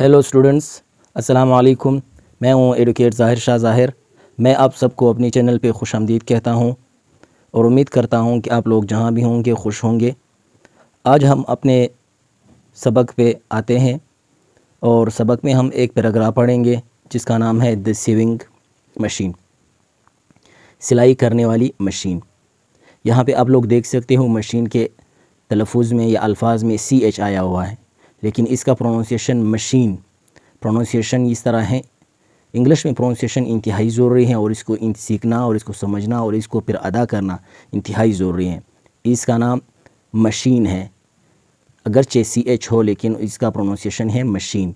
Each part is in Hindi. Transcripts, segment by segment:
हेलो स्टूडेंट्स अस्सलाम वालेकुम मैं हूं एडवोकेट ज़ाहिर शाह ज़ाहिर मैं आप सबको अपनी चैनल पे खुश आमदीद कहता हूं और उम्मीद करता हूं कि आप लोग जहां भी होंगे खुश होंगे आज हम अपने सबक पे आते हैं और सबक में हम एक पैराग्राफ पढ़ेंगे जिसका नाम है द सीविंग मशीन सिलाई करने वाली मशीन यहाँ पर आप लोग देख सकते हो मशीन के तलफ़ में या अल्फाज में सी एच आया हुआ है लेकिन इसका प्रोनाउंसिएशन मशीन प्रोनाउंसिएशन इस तरह है इंग्लिश में प्रोनाउंसिएशन इंतहाई ज़रूरी है और इसको सीखना और इसको समझना और इसको फिर अदा करना इंतहाई ज़रूरी है इसका नाम मशीन है अगरचे सी एच हो लेकिन इसका प्रोनाउंसिएशन है मशीन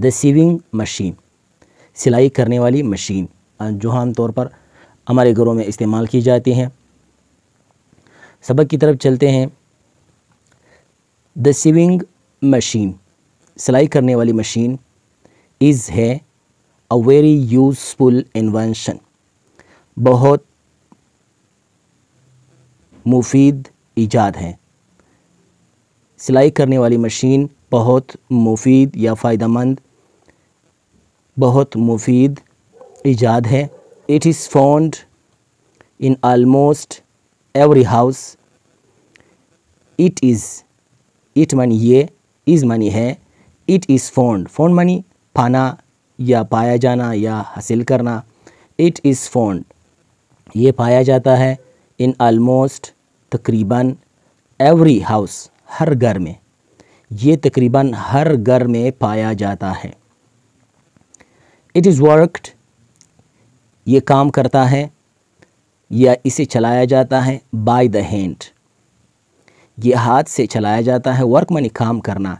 द सीविंग मशीन सिलाई करने वाली मशीन जो आमतौर पर हमारे घरों में इस्तेमाल की जाती हैं सबक की तरफ चलते हैं द सिविंग मशीन सिलाई करने वाली मशीन इज़ है अ वेरी यूज़फुल इन्वेंशन बहुत मुफीद ईजाद है सिलाई करने वाली मशीन बहुत मुफीद या फ़ायदा मंद बहुत मुफीद ईजाद है it is found in almost every house it is it मनी ये इज़ मनी है इट इज़ फोन्ड फोन मनी पाना या पाया जाना या हासिल करना इट इज़ फोन्ड ये पाया जाता है इन आलमोस्ट तकरीबन एवरी हाउस हर घर में ये तकरीबन हर घर में पाया जाता है इट इज़ वर्कड ये काम करता है या इसे चलाया जाता है बाय द हैंड ये हाथ से चलाया जाता है वर्क मनी काम करना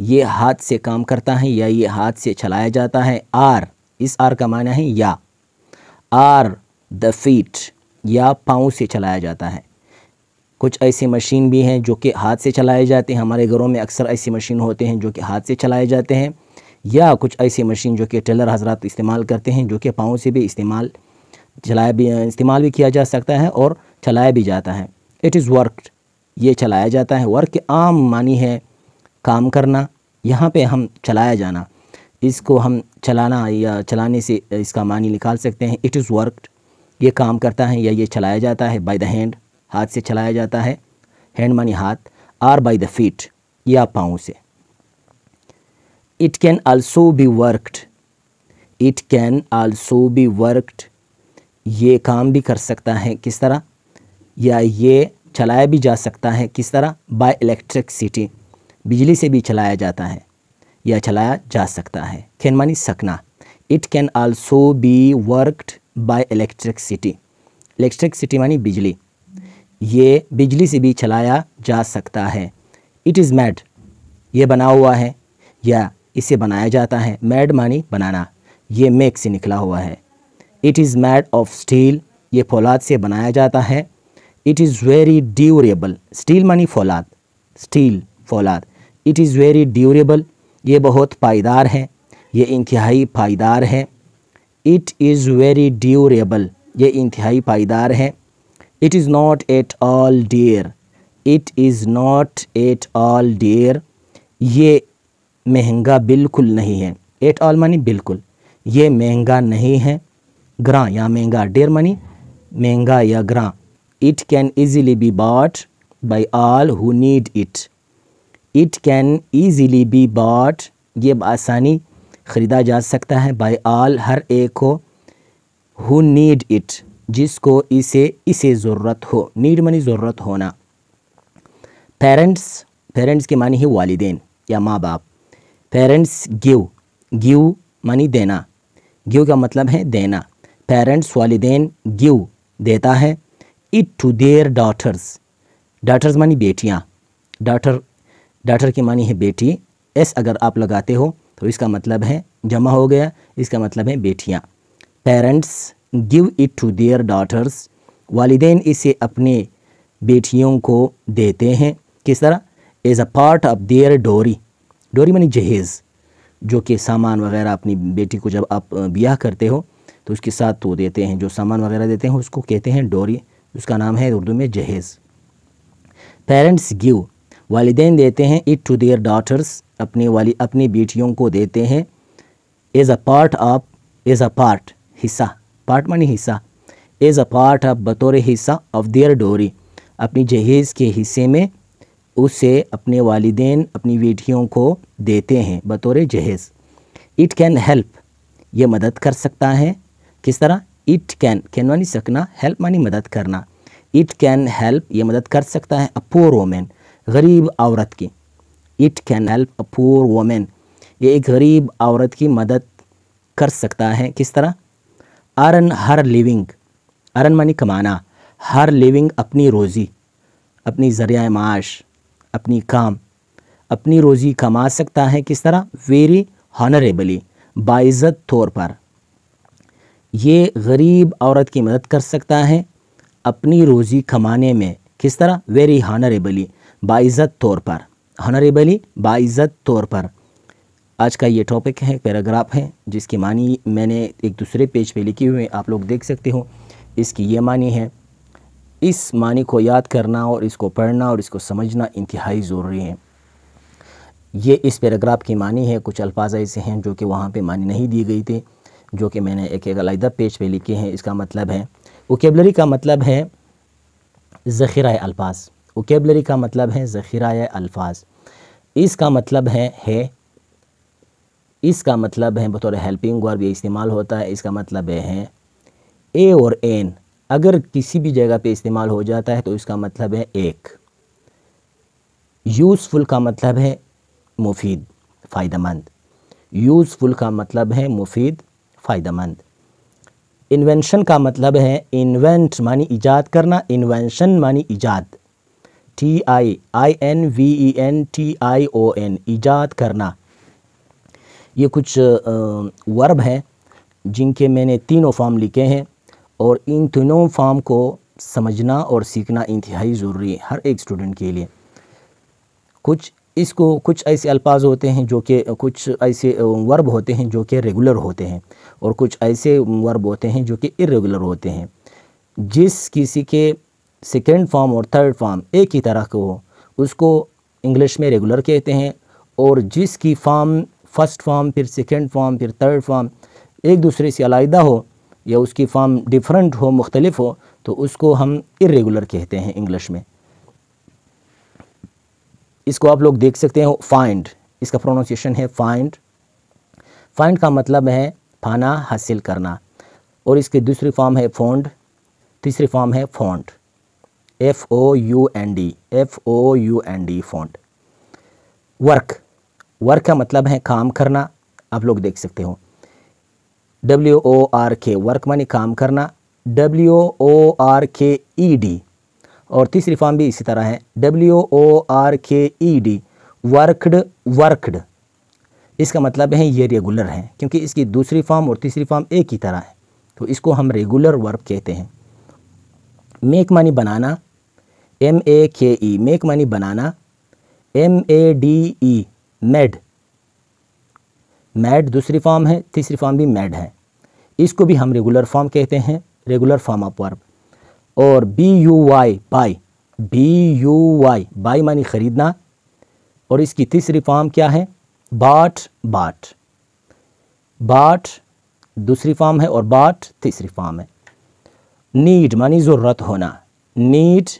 ये हाथ से काम करता है या ये हाथ से चलाया जाता है आर इस आर का माना है या आर द फीट या पाँव से चलाया जाता है कुछ ऐसी मशीन भी हैं जो कि हाथ से चलाए जाते हैं हमारे घरों में अक्सर ऐसी मशीन होते हैं जो कि हाथ से चलाए जाते हैं या कुछ ऐसी मशीन जो कि टेलर हजरात इस्तेमाल करते हैं जो कि पाँव से भी इस्तेमाल चलाया भी इस्तेमाल भी किया जा सकता है और चलाया भी जाता है इट इज़ वर्कड ये चलाया जाता है वर्क आम मानी है काम करना यहाँ पे हम चलाया जाना इसको हम चलाना या चलाने से इसका मानी निकाल सकते हैं इट इज़ वर्क ये काम करता है या ये चलाया जाता है बाय द हैंड हाथ से चलाया जाता है हैंड मानी हाथ आर बाय द फीट या पाँव से it can also be worked it can also be worked ये काम भी कर सकता है किस तरह या ये चलाया भी जा सकता है किस तरह बाय इलेक्ट्रिकसिटी बिजली से भी चलाया जाता है या चलाया जा सकता है कैन मानी सकना it can also be worked by electricity city मानी बिजली ये बिजली से भी चलाया जा सकता है इट इज़ मैड ये बना हुआ है या इसे बनाया जाता है मैड मानी बनाना ये मेक से निकला हुआ है it is made of steel ये फौलाद से बनाया जाता है it is very durable steel मनी फौलाद स्टील फौलाद इट इज़ वेरी ड्यूरेबल ये बहुत पायदार हैं ये इंतहाई पायदार है इट इज़ वेरी ड्यूरेबल ये इंतहाई पायदार है it is not at all dear it is not at all dear ये महंगा बिल्कुल नहीं है एट ऑल मनी बिल्कुल ये महंगा नहीं है ग्रां या महंगा डेयर मनी महंगा या ग्रां It can easily be bought by all who need it. It can easily be bought ये आसानी ख़रीदा जा सकता है by all हर एक को who need it जिसको इसे इसे ज़रूरत हो नीड मनी ज़रूरत होना पेरेंट्स पेरेंट्स के मानी है वालदेन या माँ बाप पेरेंट्स गिव गिव मानी देना गिव का मतलब है देना पेरेंट्स वालदेन गिव देता है it to their daughters daughters मानी बेटियाँ डाटर डाटर की मानी है बेटी एस अगर आप लगाते हो तो इसका मतलब है जमा हो गया इसका मतलब है बेटियाँ parents give it to their daughters वालदे इसे अपने बेटियों को देते हैं किस तरह as a part of their dowry dowry मानी जहेज़ जो कि सामान वगैरह अपनी बेटी को जब आप ब्याह करते हो तो उसके साथ वो देते हैं जो सामान वगैरह देते हैं उसको कहते हैं डोरी उसका नाम है उर्दू में जहेज़ पेरेंट्स गिव वालदे देते हैं इट टू देयर डॉटर्स अपने वाली अपनी बेटियों को देते हैं as a part of as a part हिस्सा पार्ट मनी हिस्सा एज अ पार्ट ऑफ बतौर हिस्सा ऑफ देयर डोरी अपनी जहेज़ के हिस्से में उसे अपने वालदेन अपनी बेटियों को देते हैं बतौर जहेज़ इट कैन हेल्प ये मदद कर सकता है किस तरह इट कैन कैन मानी सकना हेल्प मानी मदद करना इट कैन हेल्प ये मदद कर सकता है अ पोअर वोमेन गरीब औरत की it can help a poor women ये एक गरीब औरत की मदद कर सकता है किस तरह अरन हर लिविंग अरन मानी कमाना हर लिविंग अपनी रोज़ी अपनी ज़रिया माश अपनी काम अपनी रोज़ी कमा सकता है किस तरह वेरी हॉनरेबली बाइज़त तौर पर ये गरीब औरत की मदद कर सकता है अपनी रोज़ी कमाने में किस तरह वेरी हानरेबली बाइज़त तौर पर हॉनरेबली बाइज़त तौर पर आज का ये टॉपिक है पैराग्राफ है जिसकी मानी मैंने एक दूसरे पेज पे लिखी हुई है आप लोग देख सकते हो इसकी ये मानी है इस मानी को याद करना और इसको पढ़ना और इसको समझना इंतहाई ज़रूरी है ये इस पैराग्राफ की मानी है कुछ अल्फाज ऐसे हैं जो कि वहाँ पे मानी नहीं दिए गई थे जो कि मैंने एक एक अलहदा पेज पे लिखे हैं इसका मतलब है ओकेबलरी का मतलब है ज़ख़ीरा अल्फाज ओकेबलरी का मतलब है ज़ख़ीरा अल्फाज इसका मतलब है है इसका मतलब है बतौर हेल्पिंग वर्ब ये इस्तेमाल होता है इसका मतलब है, है ए और एन अगर किसी भी जगह पे इस्तेमाल हो जाता है तो इसका मतलब है एक यूज़फुल का मतलब है मुफीद फ़ायदेमंद यूज़फुल का मतलब है मुफीद फ़ायदेमंद इन्वेंशन का मतलब है इन्वेंट मानी ईजाद करना इन्वेंशन मानी ईजाद T I I N V E N T I O N ईजाद करना ये कुछ वर्ब हैं जिनके मैंने तीनों फॉर्म लिखे हैं और इन तीनों फॉर्म को समझना और सीखना इंतहाई ज़रूरी है हर एक स्टूडेंट के लिए कुछ इसको कुछ ऐसे अल्फाज होते हैं जो कि कुछ ऐसे वर्ब होते हैं जो कि रेगुलर होते हैं और कुछ ऐसे वर्ब होते हैं जो कि इरेगुलर होते हैं जिस किसी के सेकेंड फॉर्म और थर्ड फॉर्म एक ही तरह के हो उसको इंग्लिश में रेगुलर कहते हैं और जिसकी फॉर्म फर्स्ट फॉर्म फिर सेकेंड फॉर्म फिर थर्ड फॉर्म एक दूसरे से अलादा हो या उसकी फॉर्म डिफरेंट हो मुख्तलिफ हो तो उसको हम इरेगुलर कहते हैं इंग्लिश में इसको आप लोग देख सकते हो फाइंड इसका प्रोनाउंसिएशन है फाइंड फाइंड का मतलब है फाना हासिल करना और इसकी दूसरी फॉर्म है फोंड तीसरी फॉर्म है found F O U N D F O U N D found work work का मतलब है काम करना आप लोग देख सकते हो W O R K work मानी काम करना डब्ल्यू ओ आर के ई डी और तीसरी फॉर्म भी इसी तरह है डब्ल्यू ओ आर के ई डी वर्कड वर्कड इसका मतलब है ये रेगुलर है क्योंकि इसकी दूसरी फॉर्म और तीसरी फॉर्म एक ही तरह है तो इसको हम रेगुलर वर्ब कहते हैं मेक मनी बनाना M A K E make मनी बनाना M A D E made made दूसरी फॉर्म है तीसरी फॉर्म भी मैड है इसको भी हम रेगुलर फॉर्म कहते हैं रेगुलर फॉर्म ऑफ वर्ब और B U Y buy B U Y buy मानी ख़रीदना और इसकी तीसरी फॉर्म क्या है बाट बाट बाट दूसरी फॉर्म है और बाट तीसरी फॉर्म है नीड मानी ज़रूरत होना नीड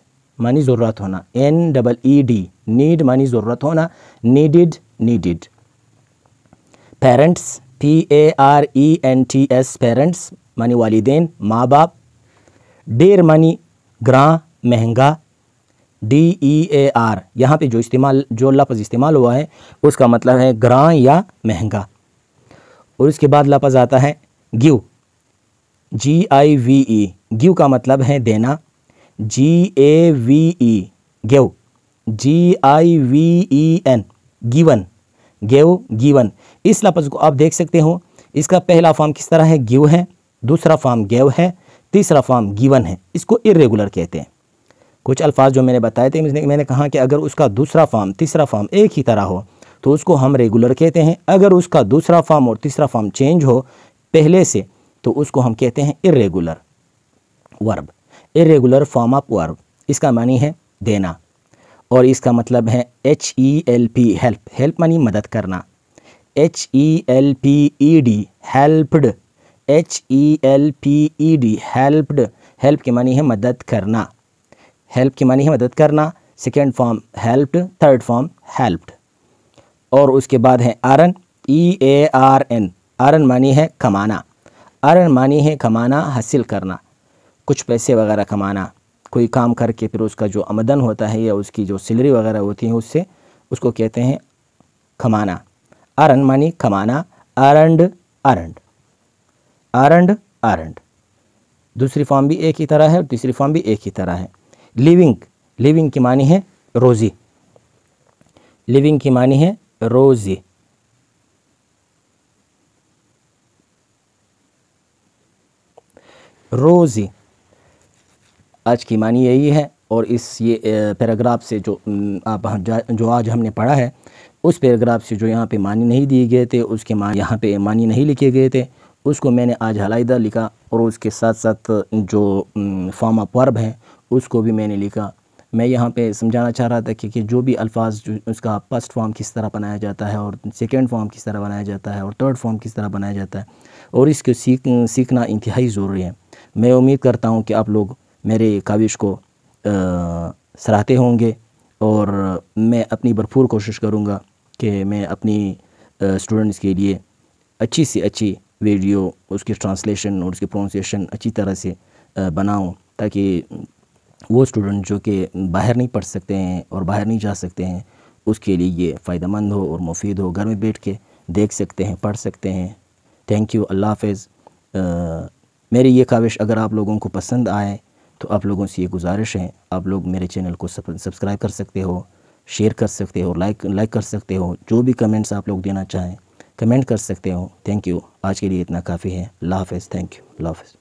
मानी ज़रूरत होना N double E D need मानी ज़रूरत होना needed needed parents P A R E N T S parents मानी वालदेन माँ बाप डेर मनी ग्रा महंगा डी ई ए आर यहाँ पे जो इस्तेमाल जो लफज इस्तेमाल हुआ है उसका मतलब है ग्रा या महंगा और इसके बाद लफज आता है give G I V E give का मतलब है देना G A V E gave G I V E N given gave given इस लफज को आप देख सकते हो इसका पहला फॉर्म किस तरह है गिव है दूसरा फॉर्म गेव है तीसरा फॉर्म गिवन है इसको इरेगुलर कहते हैं कुछ अल्फाज जो मैंने बताए थे मैंने कहा कि अगर उसका दूसरा फॉर्म तीसरा फॉर्म एक ही तरह हो तो उसको हम रेगुलर कहते हैं अगर उसका दूसरा फॉर्म और तीसरा फॉर्म चेंज हो पहले से तो उसको हम कहते हैं irregular verb irregular form of verb इसका मानी है देना और इसका मतलब है H E L P help help मानी मदद करना H E L P E D helped H E L P E D helped help के मानी है मदद करना हेल्प के मानी है मदद करना second form helped third form helped और उसके बाद है आरन ई ए आर एन आरन मानी है कमाना आरन मानी है कमाना हासिल करना कुछ पैसे वगैरह कमाना कोई काम करके फिर उसका जो आमदन होता है या उसकी जो सैलरी वगैरह होती है उससे उसको कहते हैं कमाना आरन मानी कमाना अरंड अरंड आरंड आरंड दूसरी फॉर्म भी एक ही तरह है और तीसरी फॉर्म भी एक ही तरह है लिविंग लिविंग की मानी है रोज़ी लिविंग की मानी है रोज़ी रोज़ी आज की मानी यही है और इस ये पैराग्राफ से जो आप जो आज हमने पढ़ा है उस पैराग्राफ से जो यहाँ पे मानी नहीं दिए गए थे उसके मान यहाँ पे मानी नहीं लिखे गए थे उसको मैंने आज हलाइदा लिखा और उसके साथ साथ जो फामा पर्व है उसको भी मैंने लिखा मैं यहाँ पे समझाना चाह रहा था कि, कि जो भी अल्फाज जो उसका फर्स्ट फॉर्म किस तरह बनाया जाता है और सेकेंड फॉर्म किस तरह बनाया जाता है और थर्ड फॉर्म किस तरह बनाया जाता है और इसको सीख सीखना इंतहाई ज़रूरी है मैं उम्मीद करता हूँ कि आप लोग मेरे काविश को सराहते होंगे और मैं अपनी भरपूर कोशिश करूँगा कि मैं अपनी स्टूडेंट्स के लिए अच्छी से अच्छी वीडियो उसकी ट्रांसलेशन और उसकी प्रोनाउंसिएशन अच्छी तरह से बनाऊँ ताकि वो स्टूडेंट जो कि बाहर नहीं पढ़ सकते हैं और बाहर नहीं जा सकते हैं उसके लिए ये फ़ायदा हो और मुफीद हो घर में बैठ के देख सकते हैं पढ़ सकते हैं थैंक यू अल्लाह हाफ़ मेरी ये काविश अगर आप लोगों को पसंद आए तो आप लोगों से ये गुजारिश है आप लोग मेरे चैनल को सब्सक्राइब कर सकते हो शेयर कर सकते हो लाइक लाइक कर सकते हो जो भी कमेंट्स आप लोग देना चाहें कमेंट कर सकते हो थैंक यू आज के लिए इतना काफ़ी है लाफ थैंक यू लाफ हाफिज़